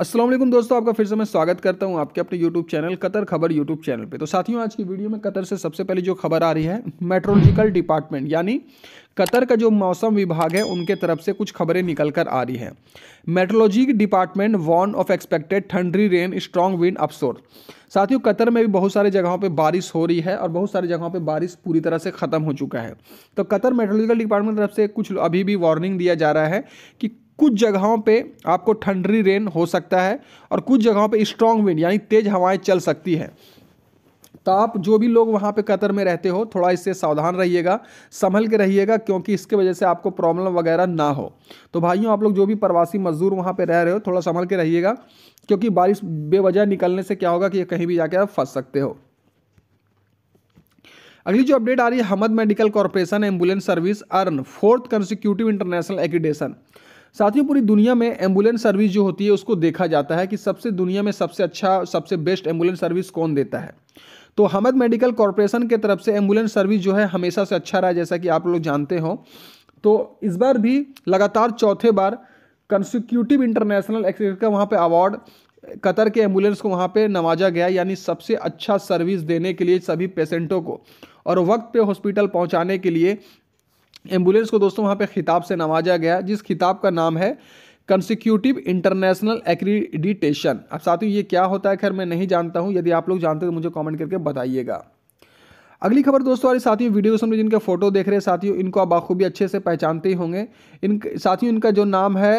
असलम दोस्तों आपका फिर से मैं स्वागत करता हूं आपके अपने यूट्यूब चैनल कतर खबर यूट्यूब चैनल पे तो साथियों आज की वीडियो में कतर से सबसे पहले जो खबर आ रही है मेट्रोलॉजिकल डिपार्टमेंट यानी कतर का जो मौसम विभाग है उनके तरफ से कुछ खबरें निकल कर आ रही हैं meteorology department warn of expected thundery rain strong wind offshore साथियों कतर में भी बहुत सारे जगहों पे बारिश हो रही है और बहुत सारे जगहों पे बारिश पूरी तरह से ख़त्म हो चुका है तो कतर मेट्रोलॉजिकल डिपार्टमेंट तरफ से कुछ अभी भी वार्निंग दिया जा रहा है कि कुछ जगहों पे आपको ठंडरी रेन हो सकता है और कुछ जगहों पे स्ट्रॉन्ग विंड यानी तेज़ हवाएं चल सकती हैं तो आप जो भी लोग वहाँ पे कतर में रहते हो थोड़ा इससे सावधान रहिएगा संभल के रहिएगा क्योंकि इसके वजह से आपको प्रॉब्लम वगैरह ना हो तो भाइयों आप लोग जो भी प्रवासी मजदूर वहाँ पे रह रहे हो थोड़ा संभल के रहिएगा क्योंकि बारिश बेवजह निकलने से क्या होगा कि कहीं भी जाके आप फंस सकते हो अगली जो अपडेट आ रही है Hamad Medical Corporation ambulance service earn fourth consecutive international accreditation साथियों पूरी दुनिया में एम्बुलेंस सर्विस जो होती है उसको देखा जाता है कि सबसे दुनिया में सबसे अच्छा सबसे बेस्ट एम्बुलेंस सर्विस कौन देता है तो हमद मेडिकल कॉरपोरेशन के तरफ से एम्बुलेंस सर्विस जो है हमेशा से अच्छा रहा जैसा कि आप लोग जानते हो तो इस बार भी लगातार चौथे बार कंसिक्यूटिव इंटरनेशनल एक्सीडेंट का वहाँ पर अवार्ड कतर के एम्बुलेंस को वहाँ पर नवाजा गया यानी सबसे अच्छा सर्विस देने के लिए सभी पेशेंटों को और वक्त पे हॉस्पिटल पहुँचाने के लिए एम्बुलेंस को दोस्तों वहाँ पे खिताब से नवाजा गया जिस खिताब का नाम है कंसिक्यूटिव इंटरनेशनल एक्रीडिटेशन अब साथियों ये क्या होता है खैर मैं नहीं जानता हूँ यदि आप लोग जानते तो मुझे कॉमेंट करके बताइएगा अगली खबर दोस्तों हमारे साथियों वीडियो में जिनके फ़ोटो देख रहे हैं साथियों इनको आप बाखूबी अच्छे से पहचानते ही होंगे इन साथियों इनका जो नाम है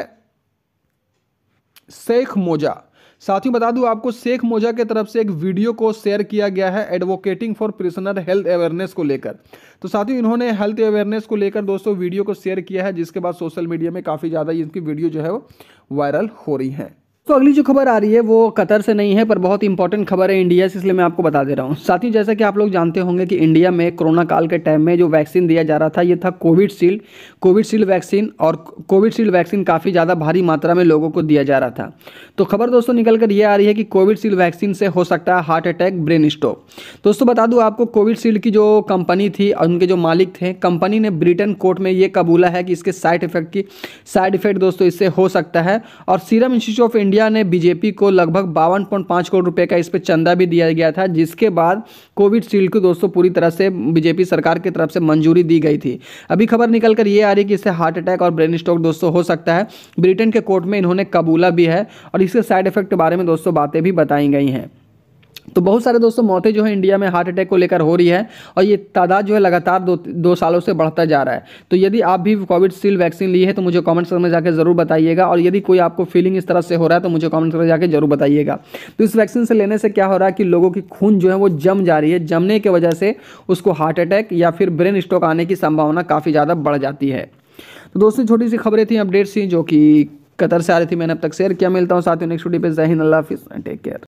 शेख मोजा साथियों बता दूं आपको शेख मोजा के तरफ से एक वीडियो को शेयर किया गया है advocating for prisoner health awareness को लेकर तो साथियों इन्होंने हेल्थ अवेयरनेस को लेकर दोस्तों वीडियो को शेयर किया है जिसके बाद सोशल मीडिया में काफ़ी ज़्यादा इनकी वीडियो जो है वो वायरल हो रही हैं तो अगली जो खबर आ रही है वो कतर से नहीं है पर बहुत इंपॉर्टेंट खबर है इंडिया से इसलिए मैं आपको बता दे रहा हूँ साथ ही जैसा कि आप लोग जानते होंगे कि इंडिया में कोरोना काल के टाइम में जो वैक्सीन दिया जा रहा था ये था कोविडशील्ड कोविडशील्ड वैक्सीन और कोविडशील्ड वैक्सीन काफ़ी ज़्यादा भारी मात्रा में लोगों को दिया जा रहा था तो खबर दोस्तों निकल कर ये आ रही है कि कोविडशील्ड वैक्सीन से हो सकता है हार्ट अटैक ब्रेन स्ट्रोक दोस्तों बता दूँ आपको कोविडशील्ड की जो कंपनी थी और उनके जो मालिक थे कंपनी ने ब्रिटेन कोर्ट में ये कबूला है कि इसके साइड इफेक्ट की साइड इफेक्ट दोस्तों इससे हो सकता है और Serum Institute of India India ने बीजेपी को लगभग बावन पॉइंट पाँच करोड़ रुपए का इस पर चंदा भी दिया गया था जिसके बाद कोविड शील्ड को दोस्तों पूरी तरह से बीजेपी सरकार की तरफ से मंजूरी दी गई थी अभी खबर निकल कर ये आ रही है कि इससे हार्ट अटैक और ब्रेन स्ट्रोक दोस्तों हो सकता है ब्रिटेन के कोर्ट में इन्होंने कबूला भी है और इसके साइड इफेक्ट के बारे में दोस्तों बातें भी बताई गई हैं तो बहुत सारे दोस्तों मौतें जो है इंडिया में हार्ट अटैक को लेकर हो रही है और ये तादाद जो है लगातार दो दो सालों से बढ़ता जा रहा है तो यदि आप भी कोविडशील्ड वैक्सीन ली है तो मुझे कमेंट सेक्शन में जाकर ज़रूर बताइएगा और यदि कोई आपको फीलिंग इस तरह से हो रहा है तो मुझे कॉमेंट सेक्शन में जाकर जरूर बताइएगा तो इस वैक्सीन से लेने से क्या हो रहा है कि लोगों की खून जो है वो जम जा रही है जमने की वजह से उसको हार्ट अटैक या फिर ब्रेन स्ट्रोक आने की संभावना काफ़ी ज़्यादा बढ़ जाती है तो दोस्तों छोटी सी खबरें थी अपडेट्स थी जो कि कतर से आ रही थी मैंने अब तक शेयर किया मिलता हूँ साथ ही नेक्स्ट वीडियो पे जहीन अल्लाह हाफिज़ टेक केयर